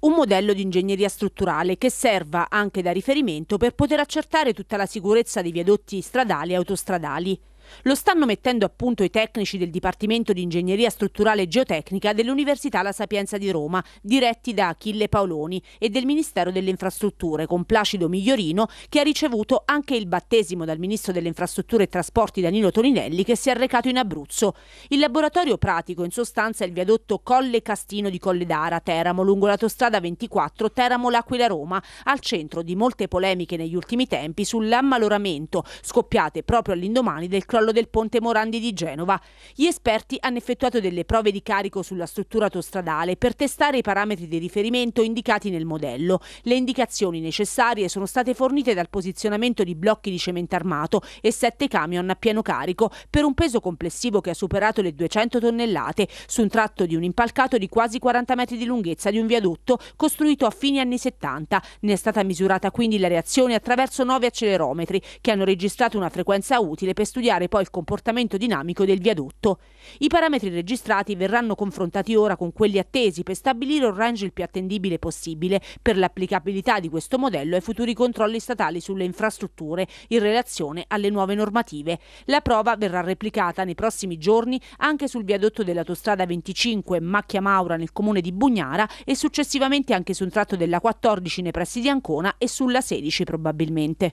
Un modello di ingegneria strutturale che serva anche da riferimento per poter accertare tutta la sicurezza dei viadotti stradali e autostradali. Lo stanno mettendo a punto i tecnici del Dipartimento di Ingegneria Strutturale e Geotecnica dell'Università La Sapienza di Roma, diretti da Achille Paoloni e del Ministero delle Infrastrutture, con Placido Migliorino, che ha ricevuto anche il battesimo dal Ministro delle Infrastrutture e Trasporti Danilo Toninelli, che si è recato in Abruzzo. Il laboratorio pratico, in sostanza, è il viadotto Colle Castino di Colle d'Ara, Teramo, lungo l'autostrada 24 Teramo-L'Aquila-Roma, al centro di molte polemiche negli ultimi tempi sull'ammaloramento, scoppiate proprio all'indomani del crollo controllo del ponte Morandi di Genova. Gli esperti hanno effettuato delle prove di carico sulla struttura autostradale per testare i parametri di riferimento indicati nel modello. Le indicazioni necessarie sono state fornite dal posizionamento di blocchi di cemento armato e sette camion a pieno carico per un peso complessivo che ha superato le 200 tonnellate su un tratto di un impalcato di quasi 40 metri di lunghezza di un viadotto costruito a fine anni 70. Ne è stata misurata quindi la reazione attraverso nove accelerometri che hanno registrato una frequenza utile per studiare valutare poi il comportamento dinamico del viadotto. I parametri registrati verranno confrontati ora con quelli attesi per stabilire un range il più attendibile possibile per l'applicabilità di questo modello ai futuri controlli statali sulle infrastrutture in relazione alle nuove normative. La prova verrà replicata nei prossimi giorni anche sul viadotto dell'autostrada 25 Macchia Maura nel comune di Bugnara e successivamente anche su un tratto della 14 nei pressi di Ancona e sulla 16 probabilmente.